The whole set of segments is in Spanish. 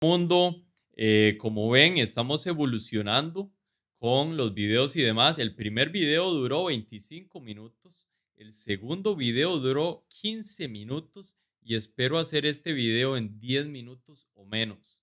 mundo, eh, como ven, estamos evolucionando con los videos y demás. El primer video duró 25 minutos, el segundo video duró 15 minutos y espero hacer este video en 10 minutos o menos.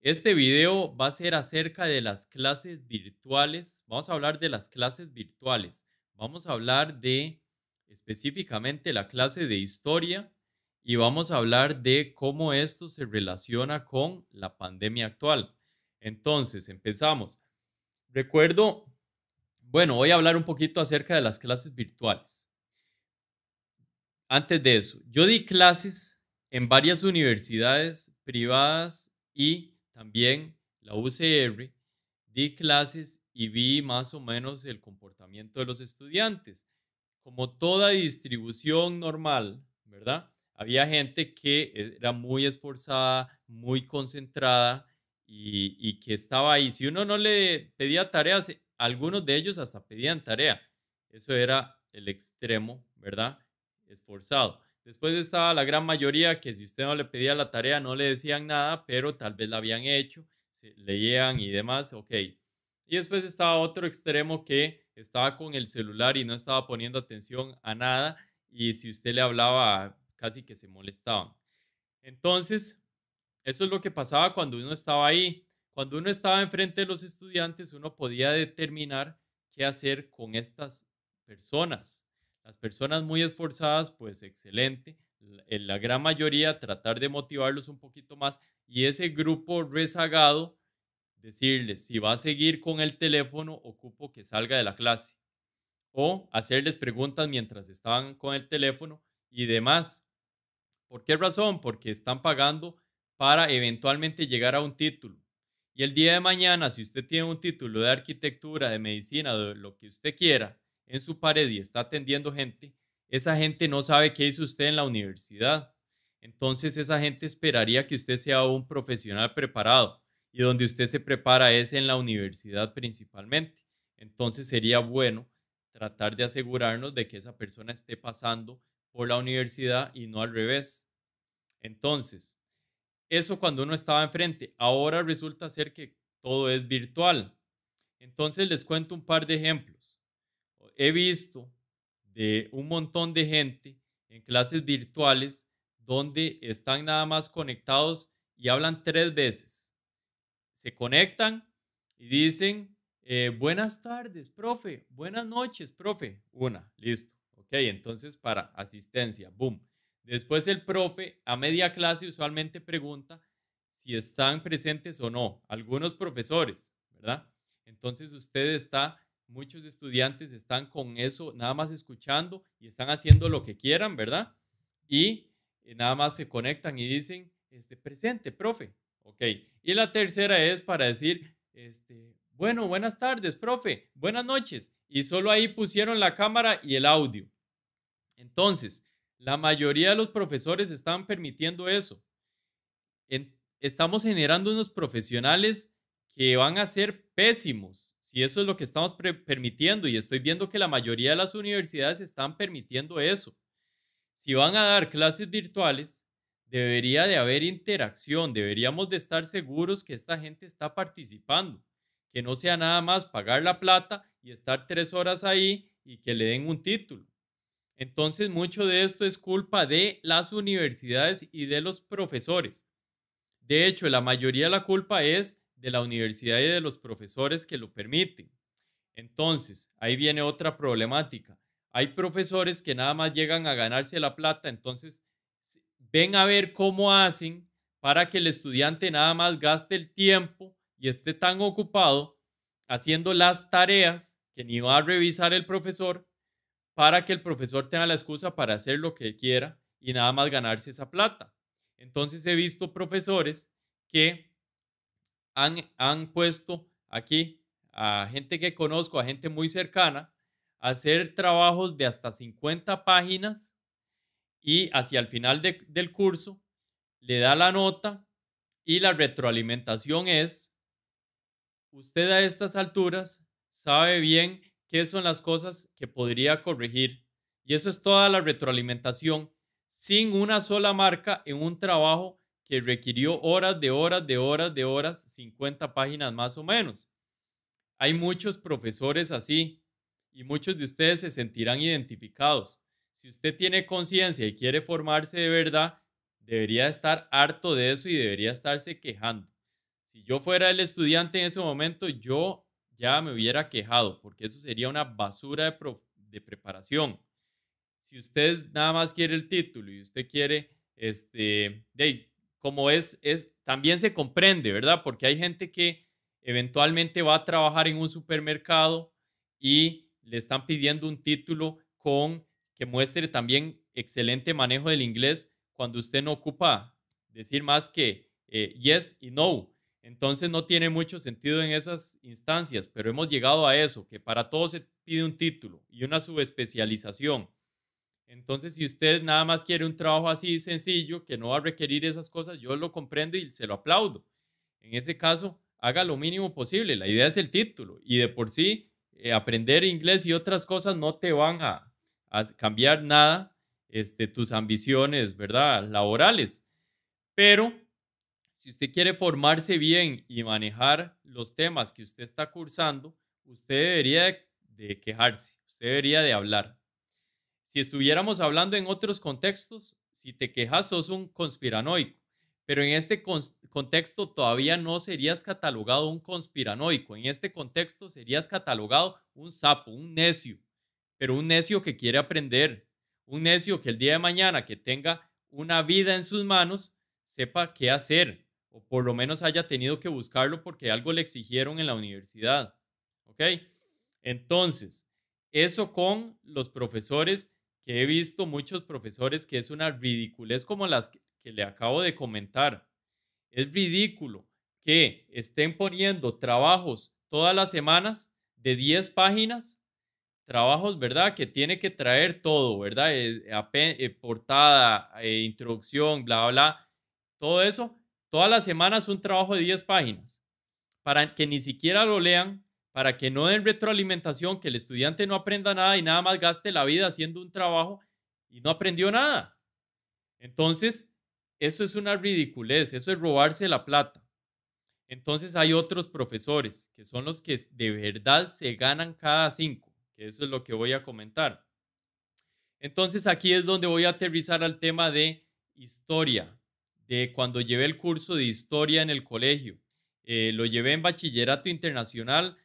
Este video va a ser acerca de las clases virtuales. Vamos a hablar de las clases virtuales. Vamos a hablar de específicamente la clase de historia y vamos a hablar de cómo esto se relaciona con la pandemia actual. Entonces, empezamos. Recuerdo, bueno, voy a hablar un poquito acerca de las clases virtuales. Antes de eso, yo di clases en varias universidades privadas y también la UCR. Di clases y vi más o menos el comportamiento de los estudiantes. Como toda distribución normal, ¿verdad? había gente que e, era muy esforzada, muy concentrada y, que estaba ahí. Si uno no le pedía tareas, eh, algunos de ellos hasta pedían tarea. Eso era el extremo, ¿verdad? Esforzado. Después estaba la gran mayoría que si usted no le pedía la tarea no le decían nada, pero tal vez la habían hecho, se leían y demás, ok. Y después estaba otro extremo que estaba con el celular y no estaba poniendo atención a nada. Y si usted le hablaba casi que se molestaban. Entonces, eso es lo que pasaba cuando uno estaba ahí. Cuando uno estaba enfrente de los estudiantes, uno podía determinar qué hacer con estas personas. Las personas muy esforzadas, pues excelente. En eh, la gran mayoría, tratar de motivarlos un poquito más. Y ese grupo rezagado, decirles, si va a seguir con el teléfono, ocupo que salga de la clase. O hacerles preguntas mientras estaban con el teléfono y demás. ¿Por qué razón? Porque están pagando para eventualmente llegar a un título. Y el día de mañana, si usted tiene un título de arquitectura, de medicina, de lo que usted quiera, en su pared y está atendiendo gente, esa gente no sabe qué hizo usted en la universidad. Entonces esa gente esperaría que usted sea un profesional preparado y donde usted se prepara es en la universidad principalmente. Entonces sería bueno tratar de asegurarnos de que esa persona esté pasando por la universidad y no al revés. Entonces, eso cuando uno estaba enfrente, ahora resulta ser que todo es virtual. Entonces les cuento un par de ejemplos. He visto de un montón de gente en clases virtuales donde están nada más conectados y hablan tres veces. Se conectan y dicen, eh, buenas tardes, profe, buenas noches, profe. Una, listo. Ok, entonces para asistencia, boom. Después el profe a media clase usualmente pregunta si están presentes o no. Algunos profesores, ¿verdad? Entonces usted está, muchos estudiantes están con eso, nada más escuchando y están haciendo lo que quieran, ¿verdad? Y eh, nada más se conectan y dicen, este, presente, profe. Ok. Y la tercera es para decir, este, bueno, buenas tardes, profe, buenas noches. Y solo ahí pusieron la cámara y el audio. Entonces, la mayoría de los profesores están permitiendo eso. estamos generando unos profesionales que van a ser pésimos, si eso es lo que estamos permitiendo, y estoy viendo que la mayoría de las universidades están permitiendo eso. Si van a dar clases virtuales, debería de haber interacción, deberíamos de estar seguros que esta gente está participando, que no sea nada más pagar la plata y estar tres horas ahí y que le den un título. Entonces, mucho de esto es culpa de las universidades y de los profesores. De hecho, la mayoría de la culpa es de la universidad y de los profesores que lo permiten. Entonces, ahí viene otra problemática. Hay profesores que nada más llegan a ganarse la plata, entonces ven a ver cómo hacen para que el estudiante nada más gaste el tiempo y esté tan ocupado haciendo las tareas que ni va a revisar el profesor para que el profesor tenga la excusa para hacer lo que quiera y nada más ganarse esa plata. Entonces he visto profesores que han, puesto aquí a gente que conozco, a gente muy cercana, a hacer trabajos de hasta 50 páginas y hacia el final del curso le da la nota y la retroalimentación es, usted a estas alturas sabe bien qué son las cosas que podría corregir. Y eso es toda la retroalimentación sin una sola marca en un trabajo que requirió horas de horas de horas de horas, 50 páginas más o menos. Hay muchos profesores así y muchos de ustedes se sentirán identificados. Si usted tiene conciencia y quiere formarse de verdad, debería estar harto de eso y debería estarse quejando. Si yo fuera el estudiante en ese momento, yo ya me hubiera quejado, porque eso sería una basura de, preparación. Si usted nada más quiere el título y usted quiere, este, de, como es, es, también se comprende, ¿verdad? Porque hay gente que eventualmente va a trabajar en un supermercado y le están pidiendo un título con que muestre también excelente manejo del inglés cuando usted no ocupa decir más que eh, yes y no, entonces no tiene mucho sentido en esas instancias, pero hemos llegado a eso, que para todo se pide un título y una subespecialización. Entonces, si usted nada más quiere un trabajo así sencillo, que no va a requerir esas cosas, yo lo comprendo y se lo aplaudo. En ese caso, haga lo mínimo posible. La idea es el título. Y de por sí, eh, aprender inglés y otras cosas no te van a, cambiar nada este, tus ambiciones, ¿verdad? Laborales. Pero si usted quiere formarse bien y manejar los temas que usted está cursando, usted debería de quejarse, usted debería de hablar. Si estuviéramos hablando en otros contextos, si te quejas sos un conspiranoico, pero en este contexto todavía no serías catalogado un conspiranoico, en este contexto serías catalogado un sapo, un necio, pero un necio que quiere aprender, un necio que el día de mañana que tenga una vida en sus manos, sepa qué hacer, o por lo menos haya tenido que buscarlo porque algo le exigieron en la universidad. ¿Ok? Entonces, eso con los profesores, que he visto muchos profesores que es una ridiculez como las que, le acabo de comentar. Es ridículo que estén poniendo trabajos todas las semanas de 10 páginas, trabajos, ¿verdad? Que tiene que traer todo, ¿verdad? Eh, eh, portada, eh, introducción, bla, bla, todo eso todas las semanas un trabajo de 10 páginas, para que ni siquiera lo lean, para que no den retroalimentación, que el estudiante no aprenda nada y nada más gaste la vida haciendo un trabajo y no aprendió nada. Entonces, eso es una ridiculez, eso es robarse la plata. Entonces hay otros profesores que son los que de verdad se ganan cada cinco, que eso es lo que voy a comentar. Entonces aquí es donde voy a aterrizar al tema de historia, de eh, cuando llevé el curso de historia en el colegio. Eh, lo llevé en bachillerato internacional.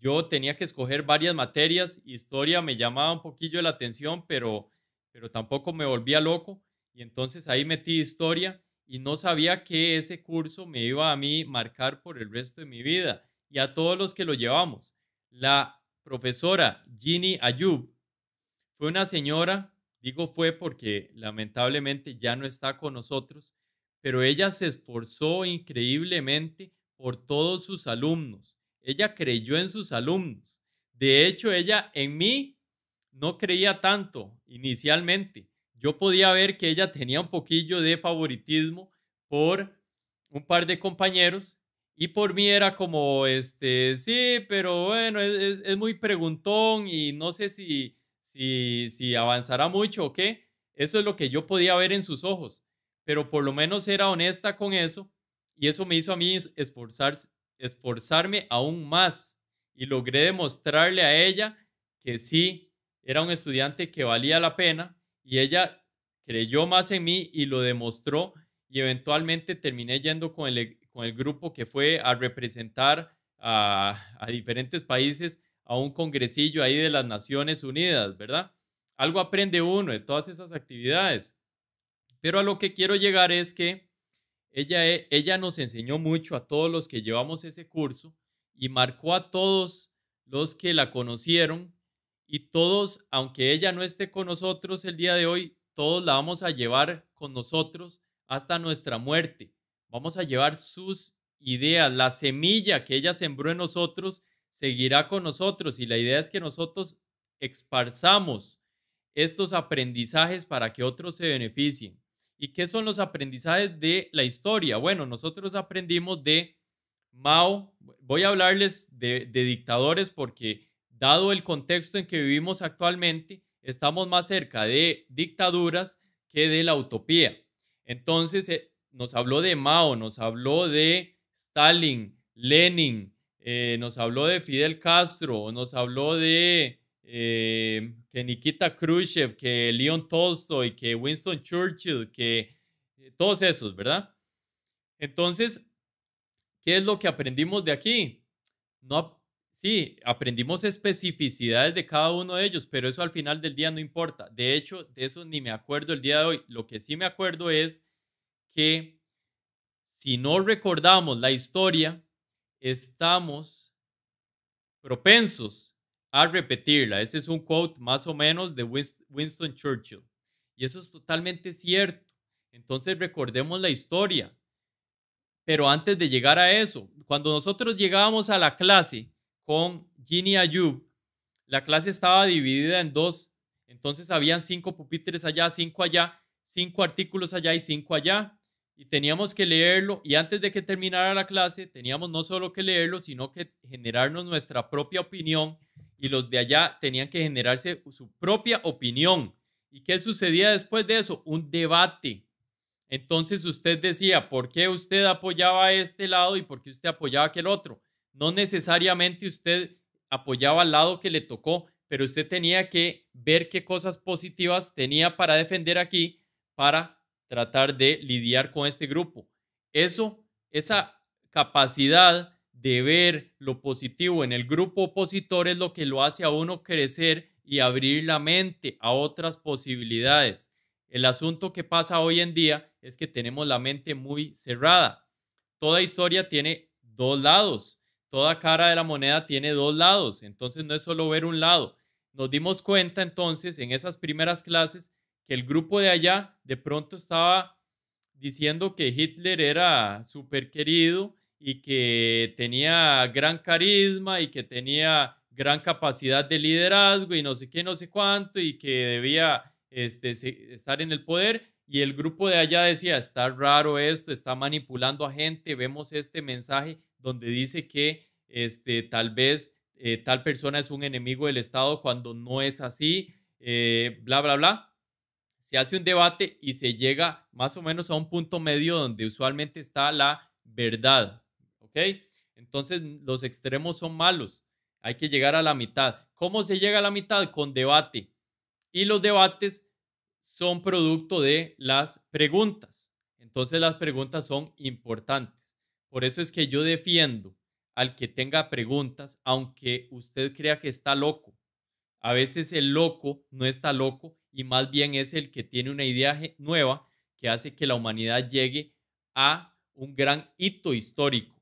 Yo tenía que escoger varias materias. Historia me llamaba un poquillo la atención, pero, pero tampoco me volvía loco. Y entonces ahí metí historia y no sabía que ese curso me iba a mí marcar por el resto de mi vida y a todos los que lo llevamos. La profesora Ginny Ayub fue una señora, digo fue porque lamentablemente ya no está con nosotros, pero ella se esforzó increíblemente por todos sus alumnos. Ella creyó en sus alumnos. De hecho, ella en mí no creía tanto inicialmente. Yo podía ver que ella tenía un poquillo de favoritismo por un par de compañeros y por mí era como, este, sí, pero bueno, es, muy preguntón y no sé si, si, si avanzará mucho o qué. Eso es lo que yo podía ver en sus ojos pero por lo menos era honesta con eso y eso me hizo a mí esforzarme aún más y logré demostrarle a ella que sí, era un estudiante que valía la pena y ella creyó más en mí y lo demostró y eventualmente terminé yendo con el, e-, con el grupo que fue a representar a, a diferentes países a un congresillo ahí de las Naciones Unidas, ¿verdad? Algo aprende uno de todas esas actividades. Pero a lo que quiero llegar es que ella, eh, ella nos enseñó mucho a todos los que llevamos ese curso y marcó a todos los que la conocieron y todos, aunque ella no esté con nosotros el día de hoy, todos la vamos a llevar con nosotros hasta nuestra muerte. Vamos a llevar sus ideas, la semilla que ella sembró en nosotros seguirá con nosotros y la idea es que nosotros esparzamos estos aprendizajes para que otros se beneficien. ¿Y qué son los aprendizajes de la historia? Bueno, nosotros aprendimos de Mao. Voy a hablarles de, dictadores porque, dado el contexto en que vivimos actualmente, estamos más cerca de dictaduras que de la utopía. Entonces, eh, nos habló de Mao, nos habló de Stalin, Lenin, eh, nos habló de Fidel Castro, nos habló de eh, que Nikita Khrushchev, que Leon Tolstoy, que Winston Churchill, que eh, todos esos, ¿verdad? Entonces, ¿qué es lo que aprendimos de aquí? No, sí, aprendimos especificidades de cada uno de ellos, pero eso al final del día no importa. De hecho, de eso ni me acuerdo el día de hoy. Lo que sí me acuerdo es que si no recordamos la historia, estamos propensos a repetirla. Ese es un quote más o menos de Winston Churchill. Y eso es totalmente cierto. Entonces recordemos la historia. Pero antes de llegar a eso, cuando nosotros llegábamos a la clase con Ginny Ayub, la clase estaba dividida en dos. Entonces habían cinco pupitres allá, cinco allá, cinco artículos allá y cinco allá. Y teníamos que leerlo. Y antes de que terminara la clase, teníamos no solo que leerlo, sino que generarnos nuestra propia opinión y los de allá tenían que generarse su propia opinión. ¿Y qué sucedía después de eso? Un debate. Entonces usted decía, ¿por qué usted apoyaba a este lado y por qué usted apoyaba a aquel otro? No necesariamente usted apoyaba al lado que le tocó, pero usted tenía que ver qué cosas positivas tenía para defender aquí para tratar de lidiar con este grupo. Eso, esa capacidad de ver lo positivo en el grupo opositor es lo que lo hace a uno crecer y abrir la mente a otras posibilidades. El asunto que pasa hoy en día es que tenemos la mente muy cerrada. Toda historia tiene dos lados. Toda cara de la moneda tiene dos lados. Entonces no es solo ver un lado. Nos dimos cuenta entonces en esas primeras clases que el grupo de allá de pronto estaba diciendo que Hitler era súper querido y que tenía gran carisma y que tenía gran capacidad de liderazgo y no sé qué, no sé cuánto y que debía este, estar en el poder. Y el grupo de allá decía, está raro esto, está manipulando a gente, vemos este mensaje donde dice que este, tal vez eh, tal persona es un enemigo del Estado cuando no es así, eh, bla, bla, bla. Se hace un debate y se llega más o menos a un punto medio donde usualmente está la verdad. Entonces los extremos son malos. Hay que llegar a la mitad. ¿Cómo se llega a la mitad? Con debate. Y los debates son producto de las preguntas. Entonces las preguntas son importantes. Por eso es que yo defiendo al que tenga preguntas, aunque usted crea que está loco. A veces el loco no está loco y más bien es el que tiene una idea nueva que hace que la humanidad llegue a un gran hito histórico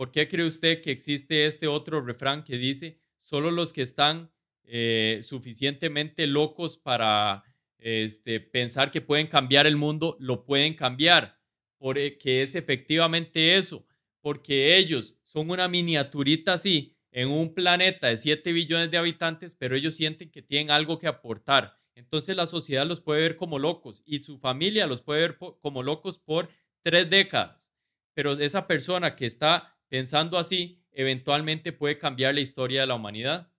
¿Por qué cree usted que existe este otro refrán que dice, solo los que están eh, suficientemente locos para este, pensar que pueden cambiar el mundo, lo pueden cambiar? Porque e, es efectivamente eso, porque ellos son una miniaturita así en un planeta de 7 billones de habitantes, pero ellos sienten que tienen algo que aportar. Entonces la sociedad los puede ver como locos y su familia los puede ver como locos por tres décadas. Pero esa persona que está Pensando así, eventualmente puede cambiar la historia de la humanidad.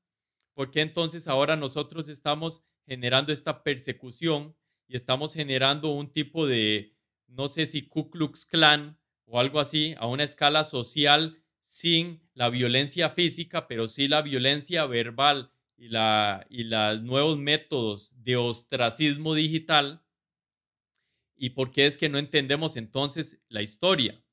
¿Por qué entonces ahora nosotros estamos generando esta persecución y estamos generando un tipo de, no sé si Ku Klux Klan o algo así, a una escala social sin la violencia física, pero sí la violencia verbal y, la, y los nuevos métodos de ostracismo digital? ¿Y por qué es que no entendemos entonces la historia?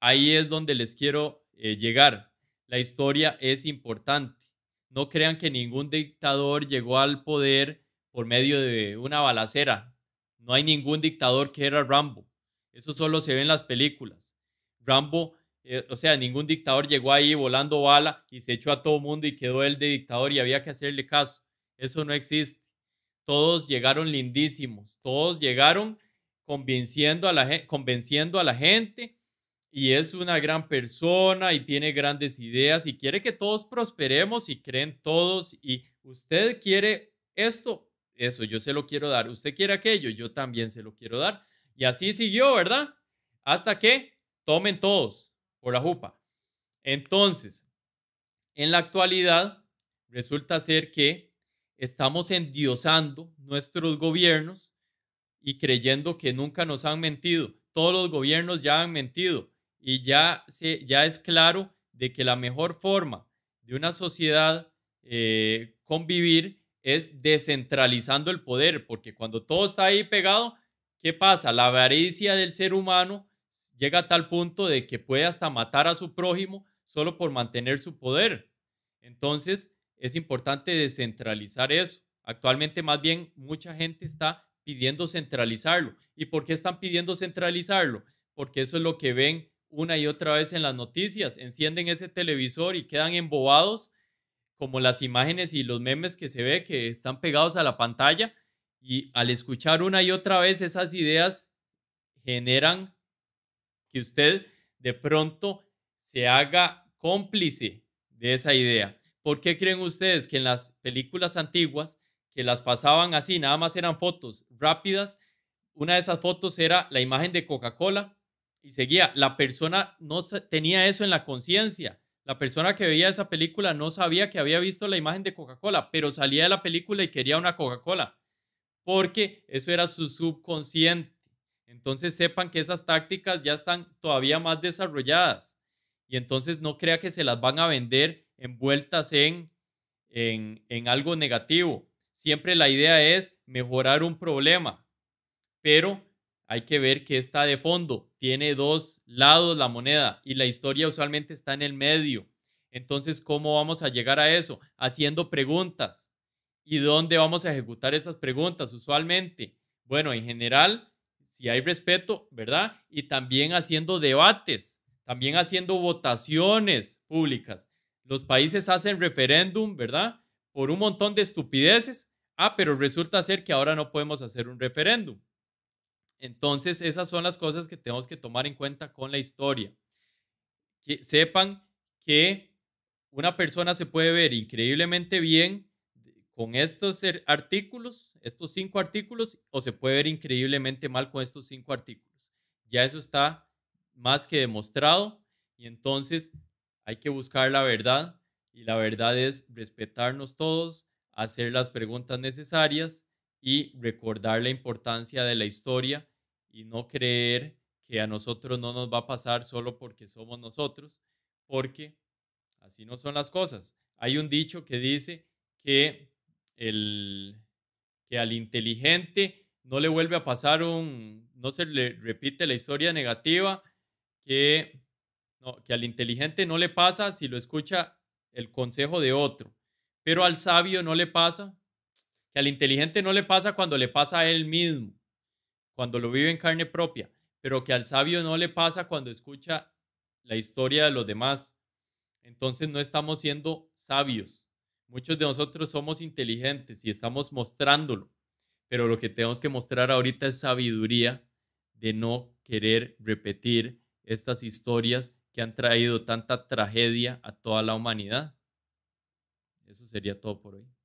Ahí es donde les quiero eh, llegar. La historia es importante. No crean que ningún dictador llegó al poder por medio de una balacera. No hay ningún dictador que era Rambo. Eso solo se ve en las películas. Rambo, eh, o sea, ningún dictador llegó ahí volando bala y se echó a todo mundo y quedó él de dictador y había que hacerle caso. Eso no existe. Todos llegaron lindísimos, todos llegaron convenciendo a la, convenciendo a la gente y es una gran persona y tiene grandes ideas y quiere que todos prosperemos y creen todos y usted quiere esto, eso yo se lo quiero dar, usted quiere aquello, yo también se lo quiero dar. Y así siguió, ¿verdad? Hasta que tomen todos por la jupa. Entonces, en la actualidad, resulta ser que estamos endiosando nuestros gobiernos y creyendo que nunca nos han mentido. Todos los gobiernos ya han mentido y ya, se, ya es claro de que la mejor forma de una sociedad eh, convivir es descentralizando el poder, porque cuando todo está ahí pegado, ¿qué pasa? La avaricia del ser humano llega a tal punto de que puede hasta matar a su prójimo solo por mantener su poder. Entonces, es importante descentralizar eso. Actualmente, más bien, mucha gente está pidiendo centralizarlo. ¿Y por qué están pidiendo centralizarlo? Porque eso es lo que ven una y otra vez en las noticias, encienden ese televisor y quedan embobados como las imágenes y los memes que se ve que están pegados a la pantalla y al escuchar una y otra vez esas ideas generan que usted de pronto se haga cómplice de esa idea. ¿Por qué creen ustedes que en las películas antiguas que las pasaban así, nada más eran fotos rápidas, una de esas fotos era la imagen de Coca-Cola y seguía. La persona no tenía eso en la conciencia. La persona que veía esa película no sabía que había visto la imagen de Coca-Cola, pero salía de la película y quería una Coca-Cola, porque eso era su subconsciente. Entonces sepan que esas tácticas ya están todavía más desarrolladas y entonces no crea que se las van a vender envueltas en, en, en algo negativo. Siempre la idea es mejorar un problema, pero hay que ver que está de fondo, tiene dos lados la moneda y la historia usualmente está en el medio. Entonces, ¿cómo vamos a llegar a eso? Haciendo preguntas. ¿Y dónde vamos a ejecutar esas preguntas usualmente? Bueno, en general, si hay respeto, ¿verdad? Y también haciendo debates, también haciendo votaciones públicas. Los países hacen referéndum, ¿verdad? Por un montón de estupideces. Ah, pero resulta ser que ahora no podemos hacer un referéndum. Entonces, esas son las cosas que tenemos que tomar en cuenta con la historia. Que sepan que una persona se puede ver increíblemente bien con estos er, artículos, estos cinco artículos, o se puede ver increíblemente mal con estos cinco artículos. Ya eso está más que demostrado y entonces hay que buscar la verdad y la verdad es respetarnos todos, hacer las preguntas necesarias y recordar la importancia de la historia y no creer que a nosotros no nos va a pasar solo porque somos nosotros, porque así no son las cosas. Hay un dicho que dice que, el, que al inteligente no le vuelve a pasar un, no se le repite la historia negativa, que, que al inteligente no le pasa si lo escucha el consejo de otro, pero al sabio no le pasa que al inteligente no le pasa cuando le pasa a él mismo, cuando lo vive en carne propia, pero que al sabio no le pasa cuando escucha la historia de los demás. Entonces no estamos siendo sabios. Muchos de nosotros somos inteligentes y estamos mostrándolo, pero lo que tenemos que mostrar ahorita es sabiduría de no querer repetir estas historias que han traído tanta tragedia a toda la humanidad. Eso sería todo por hoy.